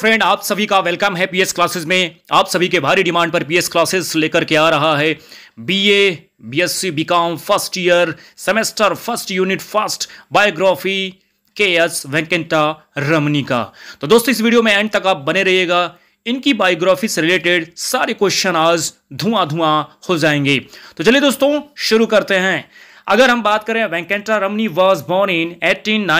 Friend आप सभी का वेलकम है पीएस क्लासेस में आप सभी के भारी डिमांड पर पीएस क्लासेस लेकर के आ रहा है BA BSc BCom first year semester first unit first biography K S Venkataramani का तो दोस्तों इस वीडियो में एंड तक आप बने रहिएगा इनकी बायोग्राफी से रिलेटेड सारे क्वेश्चन आज धुआं धुआं हो जाएंगे तो चलिए दोस्तों शुरू करते हैं अगर हम बात करें Venkataramani was born in eighteen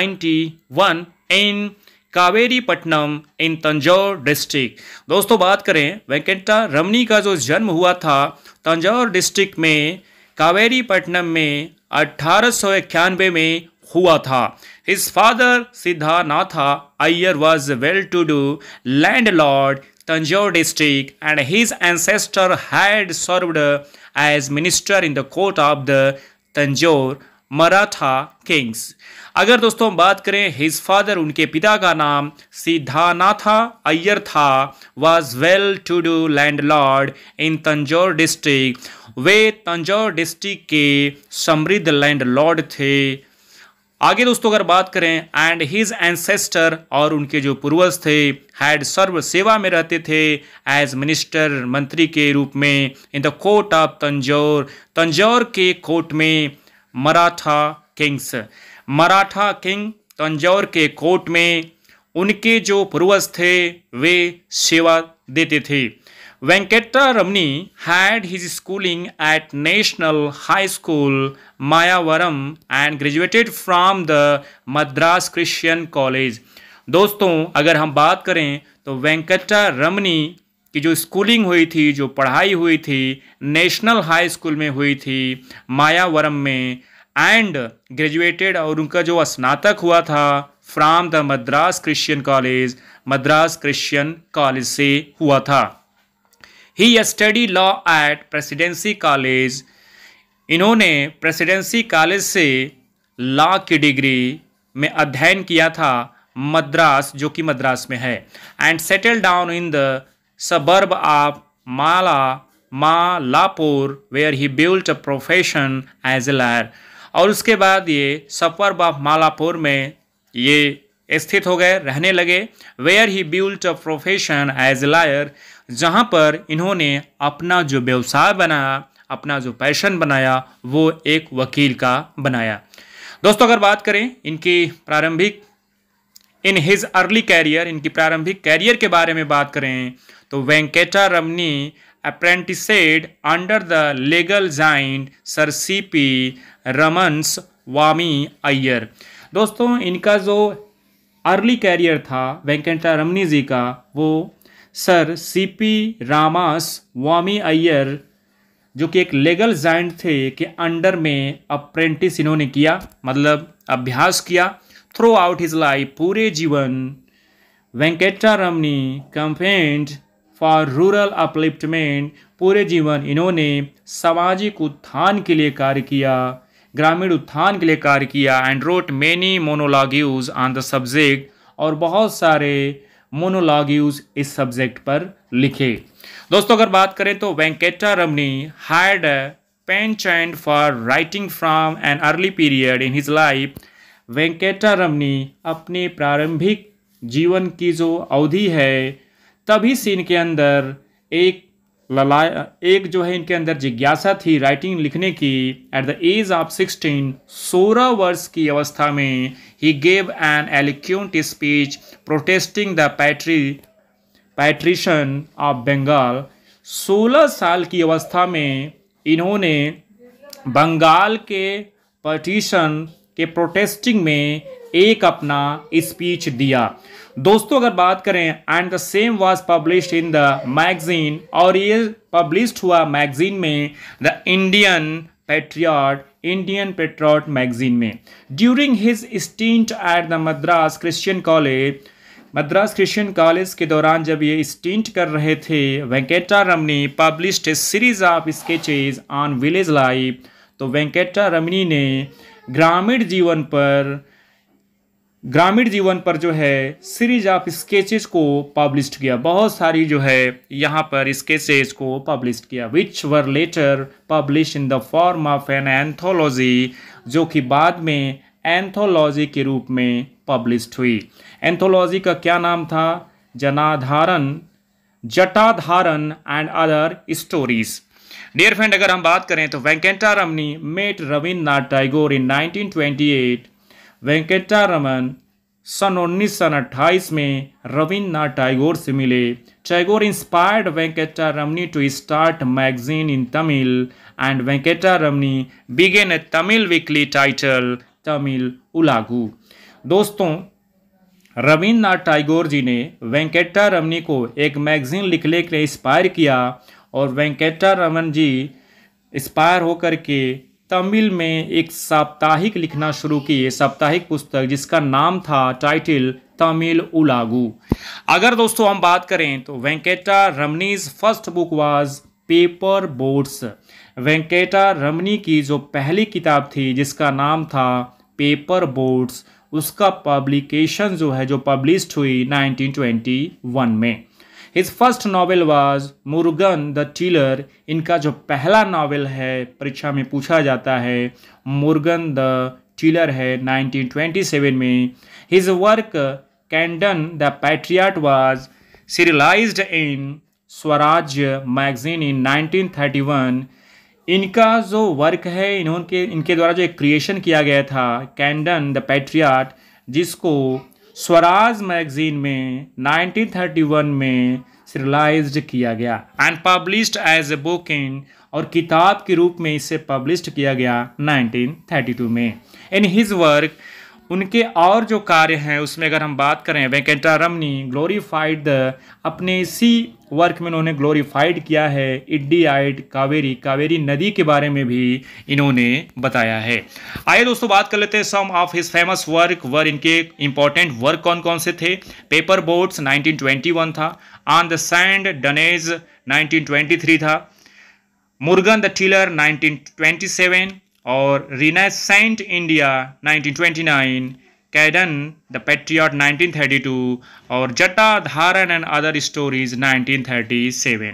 in Kaveripattinam in Tanjore district दोस्तों बात करें वेंकटा रमनी का जो जन्म हुआ था तंजौर डिस्ट्रिक्ट में कावेरीपट्टनम में अठारह में हुआ था his father Siddhanatha Iyer was well to do landlord Tanjore district and his ancestor had served as minister in the court of the Tanjore Maratha kings अगर दोस्तों हम बात करें हिज फादर उनके पिता का नाम सिद्धानाथा अय्यर था was well to do landlord in Tanjore district वे तंजौर डिस्ट्रिक्ट के समृद्ध लैंड लॉर्ड थे आगे दोस्तों अगर बात करें एंड हिज एंसेस्टर और उनके जो पूर्वज थे हैड सर्व सेवा में रहते थे एज मिनिस्टर मंत्री के रूप में in the court of Tanjore Tanjore के कोर्ट में मराठा किंग्स मराठा किंग तंजौर के कोर्ट में उनके जो पूर्वज थे वे सेवा देते थे Venkataramani had his schooling at National High School Mayavaram and graduated from the Madras Christian College दोस्तों अगर हम बात करें तो वेंकटा रमनी कि जो स्कूलिंग हुई थी जो पढ़ाई हुई थी नेशनल हाई स्कूल में हुई थी मायावरम में एंड ग्रेजुएटेड और उनका जो स्नातक हुआ था from the Madras Christian college Madras Christian College से हुआ था he study law at Presidency College इन्होंने प्रेसिडेंसी कॉलेज से लॉ की डिग्री में अध्ययन किया था मद्रास जो कि मद्रास में है and settle down in the suburb of Mala, Malapur, where he built a profession as a lawyer. और उसके बाद ये सफर ऑफ मालापुर में ये स्थित हो गए रहने लगे where he built a profession as lawyer जहाँ पर इन्होंने अपना जो व्यवसाय बनाया अपना जो पैशन बनाया वो एक वकील का बनाया दोस्तों अगर बात करें इनकी प्रारंभिक इन हिज अर्ली कैरियर इनकी प्रारंभिक कैरियर के बारे में बात करें तो apprenticed under the legal giant sir C P Ramaswami Iyer दोस्तों इनका जो अर्ली कैरियर था वेंकटा रमनी जी का वो sir C P Ramaswami Iyer जो कि एक लेगल जाइंट थे के अंडर में अप्रेंटिस इन्होंने किया मतलब अभ्यास किया थ्रू आउट हिज लाइफ पूरे जीवन Venkataramani campaigned for rural upliftment पूरे जीवन इन्होंने सामाजिक उत्थान के लिए कार्य किया ग्रामीण उत्थान के लिए कार्य किया and wrote many monologues on the subject और बहुत सारे मोनोलॉग्यूज इस सब्जेक्ट पर लिखे दोस्तों अगर बात करें तो Venkata Venkataramani penchant for writing from an early period in his life Venkataramani अपने प्रारंभिक जीवन की जो अवधि है तभी सीन के अंदर एक ललाय एक जो है इनके अंदर जिज्ञासा थी राइटिंग लिखने की at the age of sixteen सोलह वर्ष की अवस्था में ही gave an eloquent speech protesting the पैट्री पैट्रिशन ऑफ बंगाल सोलह साल की अवस्था में इन्होंने बंगाल के पटिशन के प्रोटेस्टिंग में एक अपना स्पीच दिया दोस्तों अगर बात करें and the same was published in the magazine और ये पब्लिश्ड हुआ मैगजीन में the Indian Patriot Indian Patriot magazine में during his stint at the Madras Christian college Madras Christian college के दौरान जब ये स्टिंट कर रहे थे Venkata Ramani published a series of sketches on village life तो वेंकेटा रमनी ने ग्रामीण जीवन पर ग्रामीण जीवन पर जो है सीरीज ऑफ स्केचेस को पब्लिश किया बहुत सारी जो है यहाँ पर स्केचेस को पब्लिश किया which were later publish in the form of an anthology जो कि बाद में एंथोलॉजी के रूप में पब्लिश हुई एंथोलॉजी का क्या नाम था जनाधारण Jatadharan and other stories dear friend अगर हम बात करें तो वेंकटा रमनी मेट रविन्द्रनाथ टैगोर इन 1928 वेंकटारमन सन उन्नीस सन अट्ठाईस में रविन्द्रनाथ टैगोर से मिले Tagore inspired Ramani to start magazine in Tamil and Ramani began a Tamil weekly title Tamil Ulagu दोस्तों रविन्द्रनाथ टैगोर जी ने वेंकटा रमनी को एक मैगजीन लिखने के लिए इंस्पायर किया और वेंकटा रमन जी इंस्पायर होकर के तमिल में एक साप्ताहिक लिखना शुरू किए साप्ताहिक पुस्तक जिसका नाम था टाइटिल तमिल उलागू अगर दोस्तों हम बात करें तो Venkata Ramani's first book was paper boats Venkata Ramani की जो पहली किताब थी जिसका नाम था पेपर बोट्स उसका पब्लिकेशन जो है जो पब्लिश हुई 1921 में his first novel was Murugan the tiller इनका जो पहला नावल है परीक्षा में पूछा जाता है मुर्गन द टीलर है 1927 में his work Kandan the patriot was serialise in Swarajya magazine इन 1931 इनका जो वर्क है इन्होंने इनके द्वारा जो एक क्रिएशन किया गया था कैंडन द पैट्रियाट जिसको स्वराज मैगजीन में 1931 में सिरलाइज्ड किया गया and published as a book in और किताब के रूप में इसे पब्लिश्ड किया गया 1932 में इन हिज वर्क उनके और जो कार्य हैं उसमें अगर हम बात करें वेंकटा रमनी ग्लोरीफाइड द अपने इसी वर्क में इन्होंने ग्लोरीफाइड किया है इड्डीआइट कावेरी कावेरी नदी के बारे में भी इन्होंने बताया है आइए दोस्तों बात कर लेते हैं some of his famous work were इनके इंपॉर्टेंट वर्क कौन कौन से थे पेपर बोट्स 1921 था ऑन द सैंड डनेज 1923 था मुर्गन द टीलर 1927 और renascent India 1929 Caden nineteen thirty 1932 और जटा धारण एंड अदर स्टोरीज 1937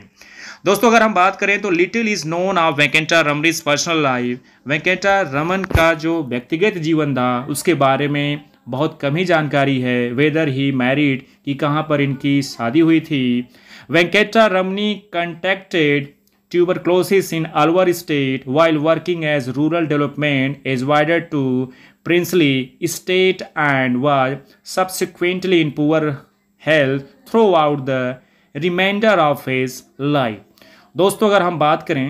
दोस्तों अगर हम बात करें तो little is known of Venkata Ramani's personal life Venkata Raman का जो व्यक्तिगत जीवन था उसके बारे में बहुत कम ही जानकारी है वेदर ही मैरिड कि कहाँ पर इनकी शादी हुई थी Venkata Ramani contracted tuberculosis in Alwar state while working as rural development is wider to princely state and was subsequently in poor health throughout the reminder of his life दोस्तों अगर हम बात करें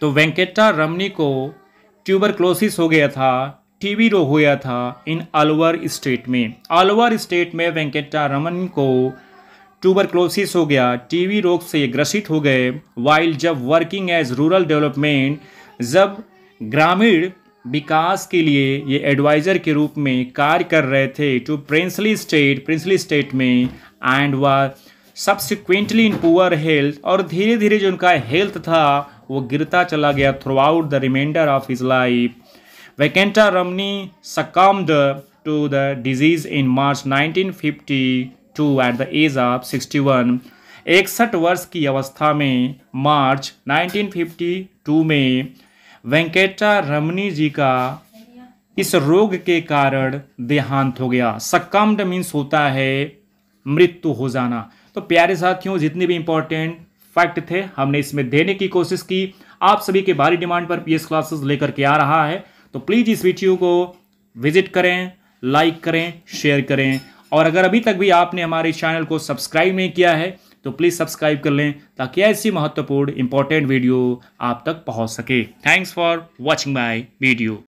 तो वेंकटा रमनी को ट्यूबरक्लोसिस हो गया था टीबी रोग हो गया था इन अलवर स्टेट में अलवर स्टेट में वेंकटा रमन को ट्यूबरक्लोसिस हो गया वी रोग से ग्रसित हो गए वाइल जब वर्किंग एज रूरल डेवलपमेंट जब ग्रामीण विकास के लिए ये एडवाइज़र के रूप में कार्य कर रहे थे to princely state princely state में एंड व सब्सिक्वेंटली इन पुअर हेल्थ और धीरे धीरे जो उनका हेल्थ था वो गिरता चला गया through the reminder of his life वैकेंटा Ramani the to the disease in March 1950 two at the age of sixty one इकसठ वर्ष की अवस्था में मार्च 1952 में वेंकटा रमनी जी का इस रोग के कारण देहांत हो गया सक्कम्ड मीन्स होता है मृत्यु हो जाना तो प्यारे साथियों जितने भी इंपॉर्टेंट फैक्ट थे हमने इसमें देने की कोशिश की आप सभी के भारी डिमांड पर पीएस क्लासेस लेकर के आ रहा है तो प्लीज़ इस वीडियो को विजिट करें लाइक करें शेयर करें और अगर अभी तक भी आपने हमारे चैनल को सब्सक्राइब नहीं किया है तो प्लीज़ सब्सक्राइब कर लें ताकि ऐसी महत्वपूर्ण इंपॉर्टेंट वीडियो आप तक पहुंच सके thanks for watching my video